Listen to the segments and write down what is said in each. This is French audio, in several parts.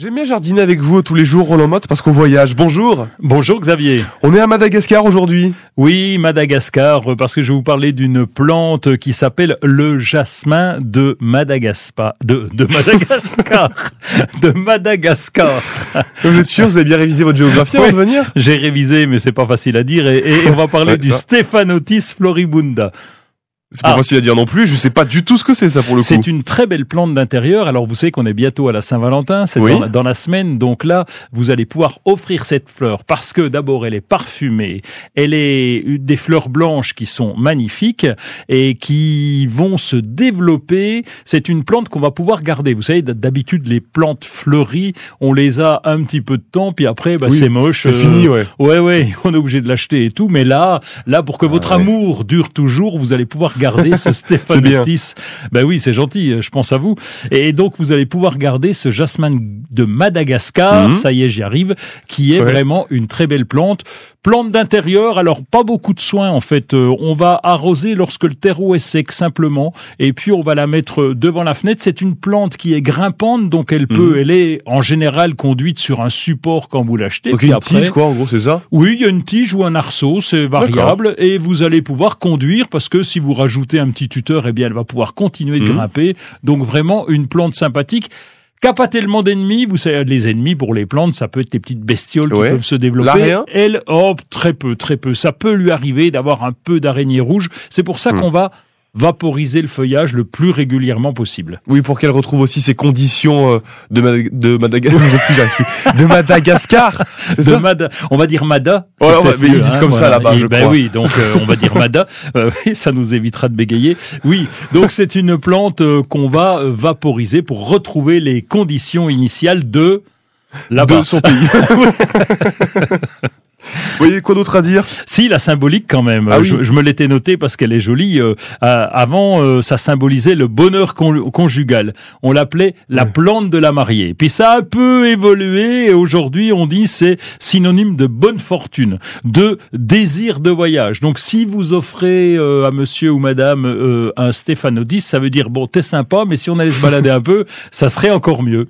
J'aime bien jardiner avec vous tous les jours, Roland Motte, parce qu'on voyage. Bonjour. Bonjour Xavier. On est à Madagascar aujourd'hui. Oui, Madagascar, parce que je vais vous parler d'une plante qui s'appelle le jasmin de Madagascar. De, de Madagascar. de Madagascar. Je suis sûr, vous avez bien révisé votre géographie avant de venir J'ai révisé, mais c'est pas facile à dire. Et, on va parler du Stéphanotis floribunda. C'est pas ah. facile à dire non plus, je sais pas du tout ce que c'est ça pour le coup. C'est une très belle plante d'intérieur. Alors vous savez qu'on est bientôt à la Saint-Valentin, c'est dans, la semaine. Donc là, vous allez pouvoir offrir cette fleur parce que d'abord elle est parfumée, elle est des fleurs blanches qui sont magnifiques et qui vont se développer. C'est une plante qu'on va pouvoir garder. Vous savez, d'habitude les plantes fleuries, on les a un petit peu de temps puis après bah, c'est moche. C'est fini, euh, ouais. Ouais ouais, on est obligé de l'acheter et tout, mais là, là pour que ah votre amour dure toujours, vous allez pouvoir garder ce Stéphane Ben oui, c'est gentil, euh, je pense à vous. Et donc, vous allez pouvoir garder ce jasmin de Madagascar, mhm. ça y est, j'y arrive, qui est vraiment une très belle plante. Plante d'intérieur, alors pas beaucoup de soins en fait. Euh, on va arroser lorsque le terreau est sec simplement, et puis on va la mettre euh, devant la fenêtre. C'est une plante qui est grimpante, donc elle peut, mhm. elle est en général conduite sur un support quand vous l'achetez. y a une tige quoi, en gros, c'est ça Oui, il y a une tige ou un arceau, c'est variable, et vous allez pouvoir conduire parce que si vous rajoutez ajouter un petit tuteur, eh bien, elle va pouvoir continuer de mhm. grimper. Donc vraiment une plante sympathique qui pas tellement d'ennemis. Vous savez, les ennemis pour les plantes, ça peut être des petites bestioles qui peuvent se développer. Elle, oh, très peu, très peu. Ça peut lui arriver d'avoir un peu d'araignée rouge. C'est pour ça mhm. qu'on va vaporiser le feuillage le plus régulièrement possible. Oui, pour qu'elle retrouve aussi ses conditions euh, de, de Madagascar. De on va dire Mada. Oh là, mais mieux, ils disent hein, comme ça là-bas. je ben crois. oui, donc euh, on va dire Mada. Euh, ça nous évitera de bégayer. Oui, donc c'est une plante qu'on va vaporiser pour retrouver les conditions initiales de là-bas. De son pays. Vous voyez quoi d'autre à dire Si, la symbolique quand même. Ah je, me l'étais noté parce qu'elle est jolie. Euh, avant, euh, ça symbolisait le bonheur conjugal. On l'appelait la plante de la mariée. Puis ça a un peu évolué et aujourd'hui, on dit c'est synonyme de bonne fortune, de désir de voyage. Donc si vous offrez euh, à monsieur ou madame un Stéphano ça veut dire bon, t'es sympa, mais si on allait se balader un peu, ça serait encore mieux.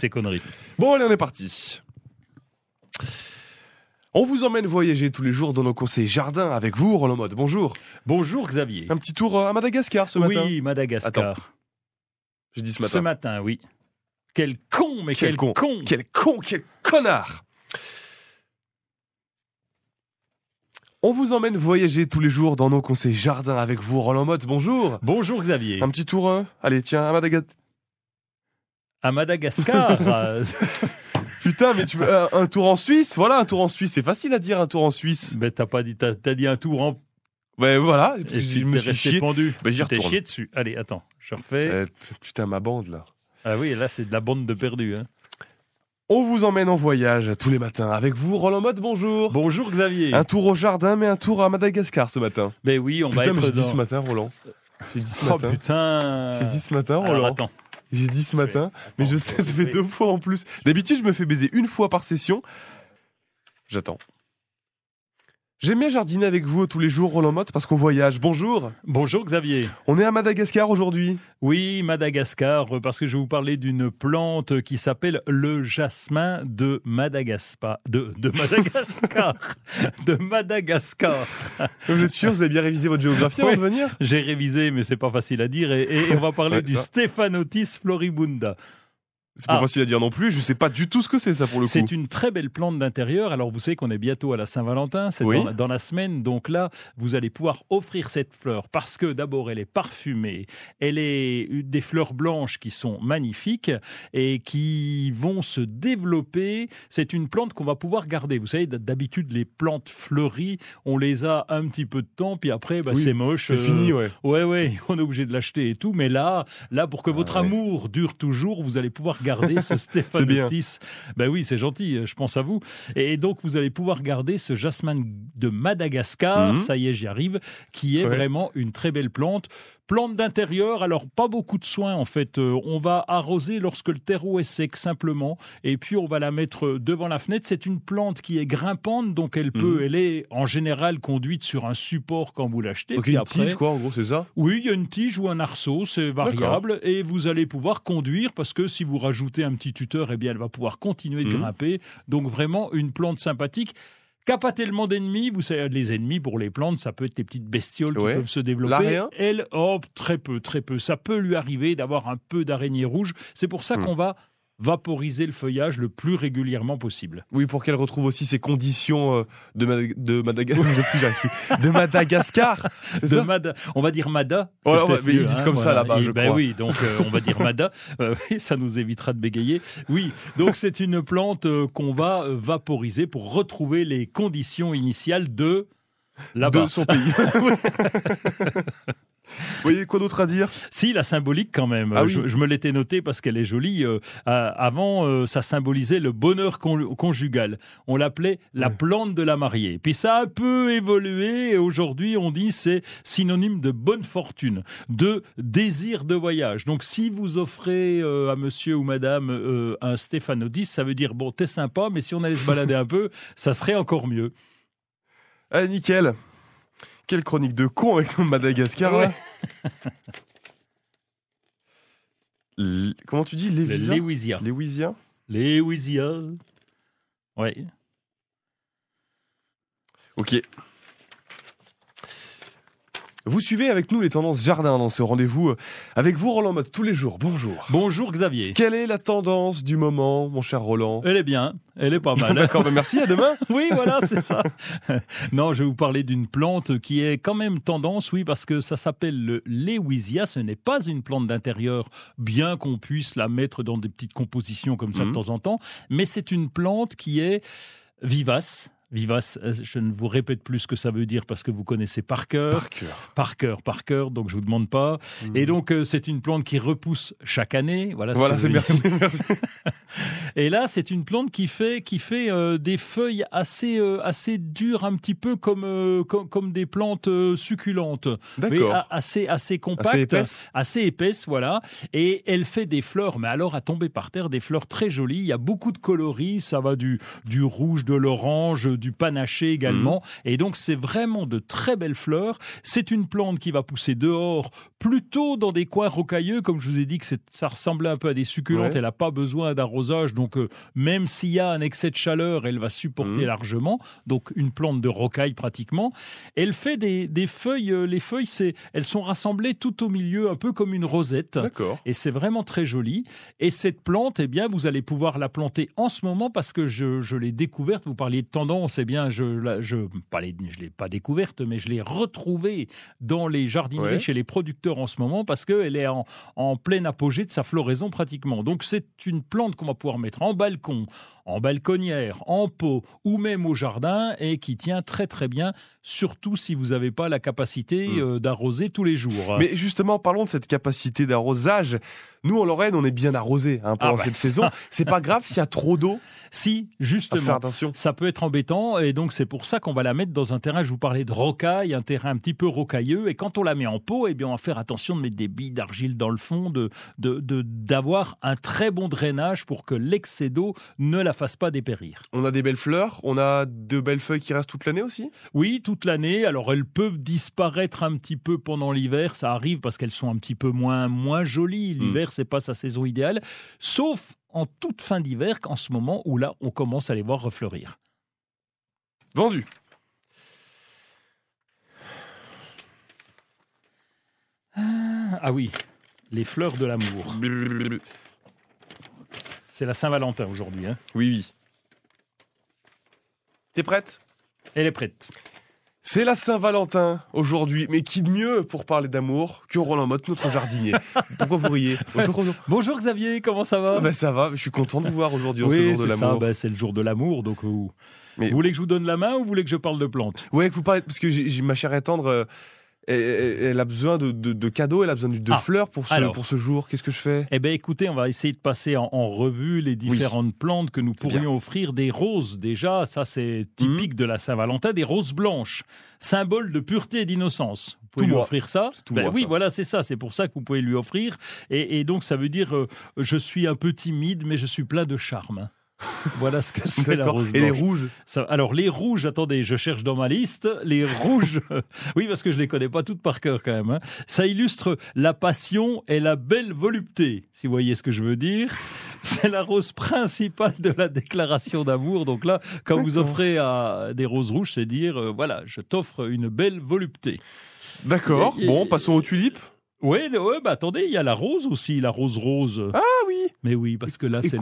ces conneries. Bon, allez, on est parti. On vous emmène voyager tous les jours dans nos conseils jardins avec vous, Roland Mode. Bonjour. Bonjour, Xavier. Un petit tour à Madagascar ce matin. Oui, Madagascar. J'ai Je dis ce matin. Ce matin, oui. Quel con, mais quel, con. Quel con, quel connard. On vous emmène voyager tous les jours dans nos conseils jardins avec vous, Roland Motte. Bonjour. Bonjour Xavier. Un petit tour, hein. allez, tiens, à Madagascar à Madagascar. Euh. Putain, mais tu veux, euh, un tour en Suisse, voilà, un tour en Suisse, c'est facile à dire un tour en Suisse. Mais t'as pas dit, t'as, dit un tour en. Ouais, voilà. je suis chié. pendu. je bah, j'y dessus. Allez, attends, je refais. Euh, putain, ma bande là. Ah oui, là c'est de la bande de perdus. Hein. On vous emmène en voyage tous les matins. Avec vous, Roland mode bonjour. Bonjour Xavier. Un tour au jardin, mais un tour à Madagascar ce matin. Ben oui, on va être ce matin, Roland. J'ai dit ce oh, matin. putain. J'ai dit ce matin, Roland. attends, j'ai dit ce matin, mais je oh, sais, ça fait deux fois en plus. D'habitude, je me fais baiser une fois par session. J'attends. J'aime bien jardiner avec vous tous les jours, Roland Motte, parce qu'on voyage. Bonjour. Bonjour Xavier. On est à Madagascar aujourd'hui. Oui, Madagascar, parce que je vais vous parler d'une plante qui s'appelle le jasmin de Madagascar. De, Madagascar. de Madagascar. Je suis sûr, vous avez bien révisé votre géographie avant de venir J'ai révisé, mais c'est pas facile à dire. Et, on va parler du Stéphanotis floribunda. C'est pas ah. facile à dire non plus, je sais pas du tout ce que c'est ça pour le coup. C'est une très belle plante d'intérieur. Alors vous savez qu'on est bientôt à la Saint-Valentin, c'est dans, la semaine. Donc là, vous allez pouvoir offrir cette fleur parce que d'abord elle est parfumée, elle est des fleurs blanches qui sont magnifiques et qui vont se développer. C'est une plante qu'on va pouvoir garder. Vous savez, d'habitude les plantes fleuries, on les a un petit peu de temps puis après bah, c'est moche. C'est euh, fini, ouais. Ouais, ouais, on est obligé de l'acheter et tout. Mais là, là pour que ah, votre amour dure toujours, vous allez pouvoir garder ce Otis. Ben oui, c'est gentil, euh, je pense à vous. Et donc, vous allez pouvoir garder ce jasmin de Madagascar, mhm. ça y est, j'y arrive, qui est vraiment une très belle plante. Plante d'intérieur, alors pas beaucoup de soins en fait. Euh, on va arroser lorsque le terreau est sec simplement, et puis on va la mettre euh, devant la fenêtre. C'est une plante qui est grimpante, donc elle peut, mhm. elle est en général conduite sur un support quand vous l'achetez. Donc il une tige quoi, en gros, c'est ça Oui, il y a une tige ou un arceau, c'est variable, et vous allez pouvoir conduire parce que si vous rajoutez un petit tuteur, eh bien elle va pouvoir continuer de mhm. grimper. Donc vraiment une plante sympathique. Capater pas tellement d'ennemis vous savez, les ennemis pour les plantes, ça peut être les petites bestioles qui peuvent se développer. Elle, oh, très peu, très peu. Ça peut lui arriver d'avoir un peu d'araignée rouge. C'est pour ça hmm. qu'on va vaporiser le feuillage le plus régulièrement possible. Oui, pour qu'elle retrouve aussi ses conditions euh, de, Madagascar. de, Madagascar. De on va dire Mada. mais ils disent hein, comme ça là-bas, je ben crois. Oui, donc euh, on va dire Mada. Euh, ça nous évitera de bégayer. Oui, donc c'est une plante qu'on va vaporiser pour retrouver les conditions initiales de... Là-bas. De son pays. Vous voyez quoi d'autre à dire Si, la symbolique quand même. Ah je, me l'étais noté parce qu'elle est jolie. Euh, avant, euh, ça symbolisait le bonheur conjugal. On l'appelait la plante de la mariée. Puis ça a un peu évolué et aujourd'hui, on dit c'est synonyme de bonne fortune, de désir de voyage. Donc si vous offrez euh, à monsieur ou madame un Stéphanodis, ça veut dire bon, t'es sympa, mais si on allait se balader un peu, ça serait encore mieux. Ah, nickel. Quelle chronique de con avec ton Madagascar là Comment tu dis Lévisia Le les Oui. Ouais. Ok. Vous suivez avec nous les tendances jardin dans ce rendez-vous euh, avec vous Roland Mott tous les jours. Bonjour. Bonjour Xavier. Quelle est la tendance du moment, mon cher Roland Elle est bien, elle est pas mal. D'accord, ben merci, à demain. oui, voilà, c'est ça. non, je vais vous parler d'une plante qui est quand même tendance, oui, parce que ça s'appelle le Lewisia. Ce n'est pas une plante d'intérieur, bien qu'on puisse la mettre dans des petites compositions comme ça de mmh. temps en temps, mais c'est une plante qui est vivace, vivace. Euh, je ne vous répète plus ce que ça veut dire parce que vous connaissez par cœur. Par cœur. Par cœur, par cœur, donc je ne vous demande pas. Mhm. Et donc, euh, c'est une plante qui repousse chaque année. Voilà, voilà c'est merci, Et là, c'est une plante qui fait, qui fait euh, des feuilles assez, assez dures, un petit peu comme, des plantes succulentes. D'accord. Assez, assez compactes. Assez épaisses. Assez épaisses, voilà. Et elle fait des fleurs, mais alors à tomber par terre, des fleurs très jolies. Il y a beaucoup de coloris. Ça va du, du rouge, de l'orange, du panaché également. Mhm. Et donc, c'est vraiment de très belles fleurs. C'est une plante qui va pousser dehors, plutôt dans des coins rocailleux. Comme je vous ai dit que ça ressemblait un peu à des succulentes, elle n'a pas besoin d'arrosage. Donc, euh, même s'il y a un excès de chaleur, elle va supporter mhm. largement. Donc, une plante de rocaille pratiquement. Elle fait des, feuilles. Euh, les feuilles, c'est, elles sont rassemblées tout au milieu, un peu comme une rosette. D'accord. Et c'est vraiment très joli. Et cette plante, et eh bien, vous allez pouvoir la planter en ce moment parce que je, je l'ai découverte. Vous parliez de tendance bien, je ne l'ai pas découverte, mais je l'ai retrouvée dans les jardineries chez les producteurs en ce moment parce qu'elle est en, en pleine apogée de sa floraison pratiquement. Donc, c'est une plante qu'on va pouvoir mettre en balcon, en balconnière, en pot ou même au jardin et qui tient très très bien, surtout si vous n'avez pas la capacité hmm. euh, d'arroser tous les jours. Mais justement, parlons de cette capacité d'arrosage. Nous, en Lorraine, on est bien arrosé hein, pendant ah bah. cette saison. C'est pas grave s'il y a trop d'eau. Si, justement, ça peut être embêtant et donc c'est pour ça qu'on va la mettre dans un terrain, je vous parlais de rocaille, un terrain un petit peu rocailleux et quand on la met en pot, eh bien, on va faire attention de mettre des billes d'argile dans le fond, d'avoir de, de, un très bon drainage pour que l'excès d'eau ne la fasse pas dépérir. On a des belles fleurs, on a de belles feuilles qui restent toute l'année aussi Oui, toute l'année. Alors elles peuvent disparaître un petit peu pendant l'hiver, ça arrive parce qu'elles sont un petit peu moins, moins jolies. Hmm. L'hiver, c'est pas sa saison idéale, sauf en toute fin d'hiver, qu'en ce moment où là, on commence à les voir refleurir. Vendu. Ah oui, les fleurs de l'amour. C'est la Saint-Valentin aujourd'hui. Hein. Oui, oui. T'es prête Elle est prête. C'est la Saint-Valentin aujourd'hui, mais qui de mieux pour parler d'amour que Roland Motte, notre jardinier Pourquoi vous riez Bonjour Xavier, comment ça va ben Ça va, je suis content de vous voir aujourd'hui oui, de l'amour. Ben, c'est le jour de l'amour, donc vous... voulez que je vous donne la main ou vous voulez que je parle de plantes Oui, que vous parlez, parce que j'ai ma chère et elle, a besoin de, cadeaux, elle a besoin de, ah, fleurs pour ce, pour ce jour. Qu'est-ce que je fais Eh bien, écoutez, on va essayer de passer en, revue les différentes plantes que nous pourrions offrir. Des roses, déjà, ça c'est typique mhm. de la Saint-Valentin, des roses blanches, symbole de pureté et d'innocence. Vous pouvez lui offrir ça ben Oui, voilà, c'est ça. C'est pour ça que vous pouvez lui offrir. Et, donc, ça veut dire euh, je suis un peu timide, mais je suis plein de charme. Voilà ce que c'est la rose. Et les rouges Alors les rouges, attendez, je cherche dans ma liste. Les rouges, oui, parce que je ne les connais pas toutes par cœur quand même. Hein. Ça illustre la passion et la belle volupté, si vous voyez ce que je veux dire. C'est la rose principale de la déclaration d'amour. Donc là, quand vous offrez à des roses rouges, c'est dire, euh, voilà, je t'offre une belle volupté. D'accord, bon, passons aux tulipes. Oui, bah attendez, il y a la rose aussi, la rose rose. Ah oui. Mais oui, parce que là, c'est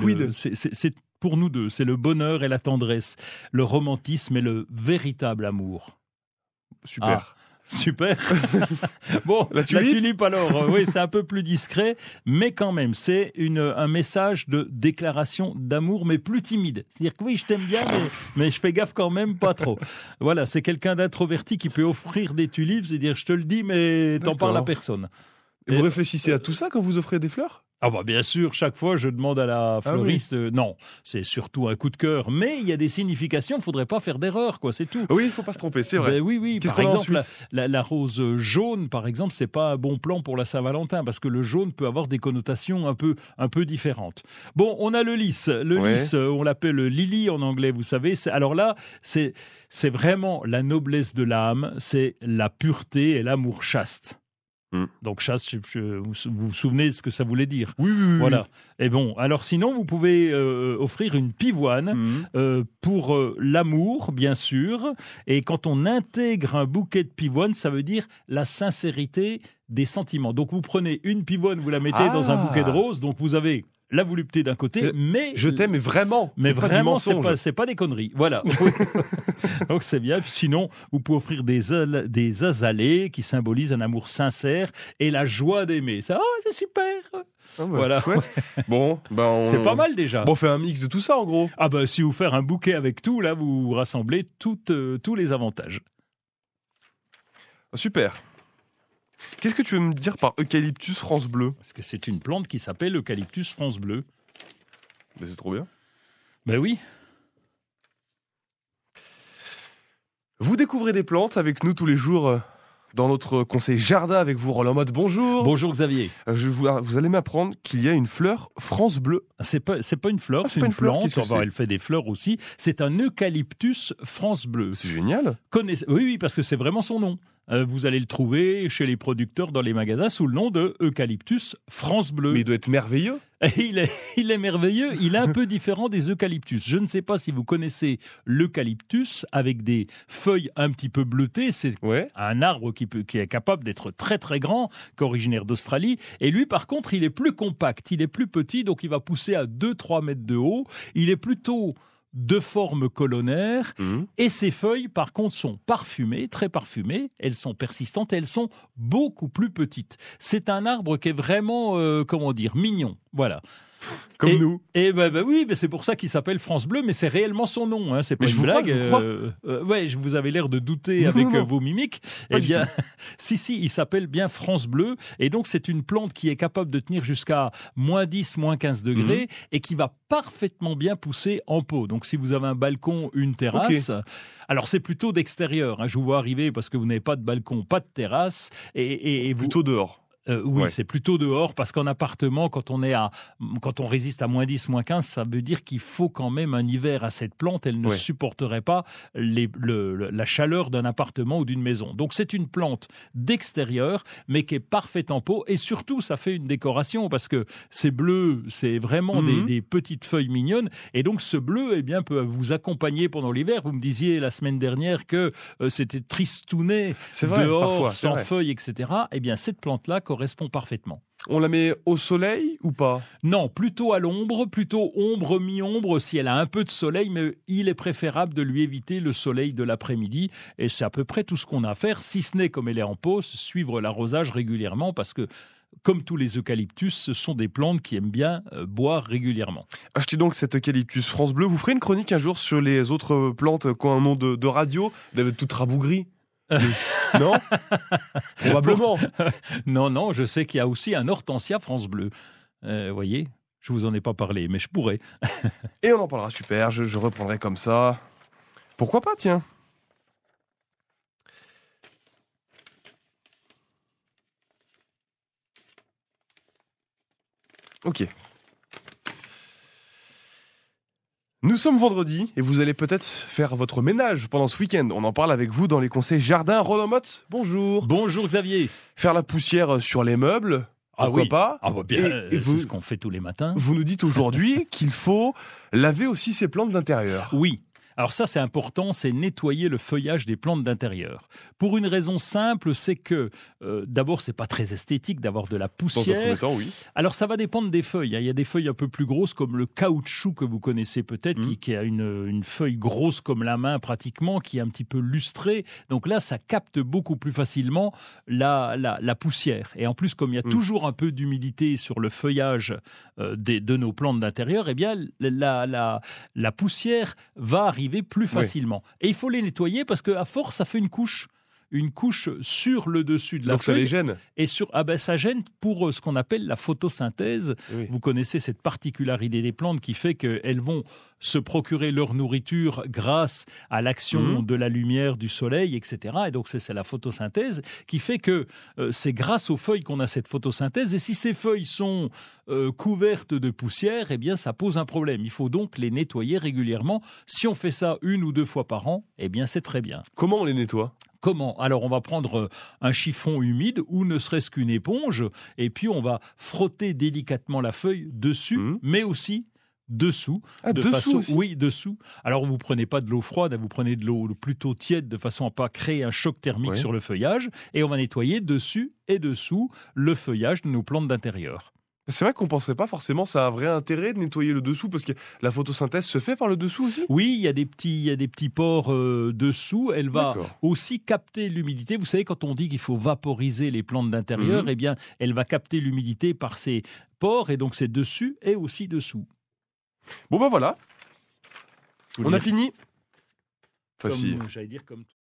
pour nous deux, c'est le bonheur et la tendresse, le romantisme et le véritable amour. Super. Ah. Super. bon, la tulipe, alors, oui, c'est un peu plus discret, mais quand même, c'est une, un message de déclaration d'amour, mais plus timide. C'est-à-dire que oui, je t'aime bien, mais, je fais gaffe quand même pas trop. Voilà, c'est quelqu'un d'introverti qui peut offrir des tulipes et dire je te le dis, mais t'en parles à personne vous réfléchissez à tout ça quand vous offrez des fleurs ah bah bien sûr, chaque fois je demande à la ah fleuriste, euh, non, c'est surtout un coup de cœur, mais il y a des significations, il ne faudrait pas faire d'erreur, quoi, c'est tout. Oui, il ne faut pas se tromper, c'est vrai. Ben oui, oui, par exemple, la, rose jaune, par exemple, c'est pas un bon plan pour la Saint-Valentin, parce que le jaune peut avoir des connotations un peu, un peu différentes. Bon, on a le lys, le lys, euh, on l'appelle lily en anglais, vous savez, alors là, c'est vraiment la noblesse de l'âme, c'est la pureté et l'amour chaste. Mm. Donc chasse, vous, vous souvenez ce que ça voulait dire. Oui, oui, oui. Voilà. Et bon, alors sinon, vous pouvez euh, offrir une pivoine mm. euh, pour euh, l'amour, bien sûr. Et quand on intègre un bouquet de pivoine, ça veut dire la sincérité des sentiments. Donc vous prenez une pivoine, vous la mettez dans un ah. bouquet de roses, donc vous avez la volupté d'un côté, mais je t'aime vraiment. Mais vraiment, c'est pas, pas, pas des conneries. Voilà. Donc c'est bien. sinon, vous pouvez offrir des des azalées qui symbolisent un amour sincère et la joie d'aimer. Ça, oh, c'est super. Ah, bah, voilà. Bon, bah, c'est pas mal déjà. Bon, on fait un mix de tout ça en gros. Ah bah si vous faites un bouquet avec tout, là vous rassemblez toutes, euh, tous les avantages. Super. Qu'est-ce que tu veux me dire par Eucalyptus France Bleu Parce que c'est une plante qui s'appelle Eucalyptus France Bleu. Mais c'est trop bien. Ben oui. Vous découvrez des plantes avec nous tous les jours euh, dans notre conseil jardin avec vous, Roland Mode. Bonjour. Bonjour Xavier. Euh, je vous, allez m'apprendre qu'il y a une fleur France bleu ah, C'est pas, une fleur, ah, c'est, une, plante. elle fait des fleurs aussi. C'est un eucalyptus France bleu. C'est génial. Oui, oui, parce que c'est vraiment son nom. Euh, vous allez le trouver chez les producteurs dans les magasins sous le nom de Eucalyptus France Bleu. il doit être merveilleux. Il est, merveilleux, il est un peu différent des eucalyptus. Je ne sais pas si vous connaissez l'eucalyptus avec des feuilles un petit peu bleutées. C'est un arbre qui, qui est capable d'être très très grand, qu'originaire d'Australie. Et lui, par contre, il est plus compact, il est plus petit, donc il va pousser à 2-3 mètres de haut. Il est plutôt de forme colonnaire. Mhm. Et ses feuilles, par contre, sont parfumées, très parfumées. Elles sont persistantes elles sont beaucoup plus petites. C'est un arbre qui est vraiment, euh, comment dire, mignon. Voilà. Comme nous. Et bah, bah oui, c'est pour ça qu'il s'appelle France Bleu, mais c'est réellement son nom. Hein, c'est pas une je blague. Euh, euh, ouais, vous avez l'air de douter avec euh, vos mimiques. eh bien, si, si, il s'appelle bien France Bleu. Et donc, c'est une plante qui est capable de tenir jusqu'à moins 10, moins 15 degrés mhm. et qui va parfaitement bien pousser en pot. Donc, si vous avez un balcon, une terrasse. Alors, c'est plutôt d'extérieur. Hein, je vous vois arriver parce que vous n'avez pas de balcon, pas de terrasse. Et, vous... Plutôt dehors. Euh, oui, c'est plutôt dehors parce qu'en appartement, quand on est à, quand on résiste à moins 10, moins 15, ça veut dire qu'il faut quand même un hiver à cette plante. Elle ne supporterait pas la chaleur d'un appartement ou d'une maison. Donc c'est une plante d'extérieur, mais qui est parfaite en pot. Et surtout, ça fait une décoration parce que c'est bleu, c'est vraiment mhm. des, petites feuilles mignonnes. Et donc ce bleu, eh bien, peut vous accompagner pendant l'hiver. Vous me disiez la semaine dernière que euh, c'était tristouné dehors, sans feuilles, etc. Eh bien, cette plante-là correspond parfaitement. On la met au soleil ou pas Non, plutôt à l'ombre, plutôt ombre mi-ombre si elle a un peu de soleil, mais il est préférable de lui éviter le soleil de l'après-midi. Et c'est à peu près tout ce qu'on a à faire, si ce n'est comme elle est en pause, suivre l'arrosage régulièrement parce que comme tous les eucalyptus, ce sont des plantes qui aiment bien euh, boire régulièrement. Achetez donc cet eucalyptus France Bleu. Vous ferez une chronique un jour sur les autres plantes qui ont un nom de, de radio, toutes rabougries non Probablement. non, non, je sais qu'il y a aussi un hortensia France Bleu. Euh, vous voyez je vous en ai pas parlé, mais je pourrais. Et on en parlera super, je, je reprendrai comme ça. Pourquoi pas, tiens Ok, Nous sommes vendredi et vous allez peut-être faire votre ménage pendant ce week-end. On en parle avec vous dans les conseils jardin. Roland bonjour. Bonjour Xavier. Faire la poussière sur les meubles, ah pourquoi pas Ah bah bien, c'est ce qu'on fait tous les matins. Vous nous dites aujourd'hui qu'il faut laver aussi ses plantes d'intérieur. Oui, alors ça c'est important, c'est nettoyer le feuillage des plantes d'intérieur. Pour une raison simple, c'est que euh, d'abord c'est pas très esthétique d'avoir de la poussière. oui. Alors ça va dépendre des feuilles. Hein. Il y a des feuilles un peu plus grosses comme le caoutchouc que vous connaissez peut-être, qui, mm. qui, a une, feuille grosse comme la main pratiquement, qui est un petit peu lustrée. Donc là ça capte beaucoup plus facilement la, la, poussière. Et en plus comme il y a mm. toujours un peu d'humidité sur le feuillage euh, des, de nos plantes d'intérieur, et eh bien la, la, la poussière va arriver plus facilement. Et il faut les nettoyer parce qu'à force, ça fait une couche une couche sur le dessus de la Donc ça les gêne Et sur, ah ben, ça gêne pour euh, ce qu'on appelle la photosynthèse. Vous connaissez cette particularité des plantes qui fait qu'elles vont se procurer leur nourriture grâce à l'action mmh. de la lumière, du soleil, etc. Et donc c'est la photosynthèse qui fait que euh, c'est grâce aux feuilles qu'on a cette photosynthèse. Et si ces feuilles sont euh, couvertes de poussière, eh bien ça pose un problème. Il faut donc les nettoyer régulièrement. Si on fait ça une ou deux fois par an, eh bien c'est très bien. Comment on les nettoie Comment Alors on va prendre euh, un chiffon humide ou ne serait-ce qu'une éponge et puis on va frotter délicatement la feuille dessus, mmh. mais aussi dessous. Ah, de dessous Oui, dessous. Alors vous prenez pas de l'eau froide, hein, vous prenez de l'eau plutôt tiède de façon à ne pas créer un choc thermique sur le feuillage. Et on va nettoyer dessus et dessous le feuillage de nos plantes d'intérieur. C'est vrai qu'on penserait pas forcément ça a un vrai intérêt de nettoyer le dessous parce que la photosynthèse se fait par le dessous aussi. Oui, il y a des petits il y a des petits pores euh, dessous, elle va aussi capter l'humidité. Vous savez quand on dit qu'il faut vaporiser les plantes d'intérieur, mhm. eh bien elle va capter l'humidité par ses pores et donc c'est dessus et aussi dessous. Bon ben voilà. On a fini. Facile. Euh, j'allais dire comme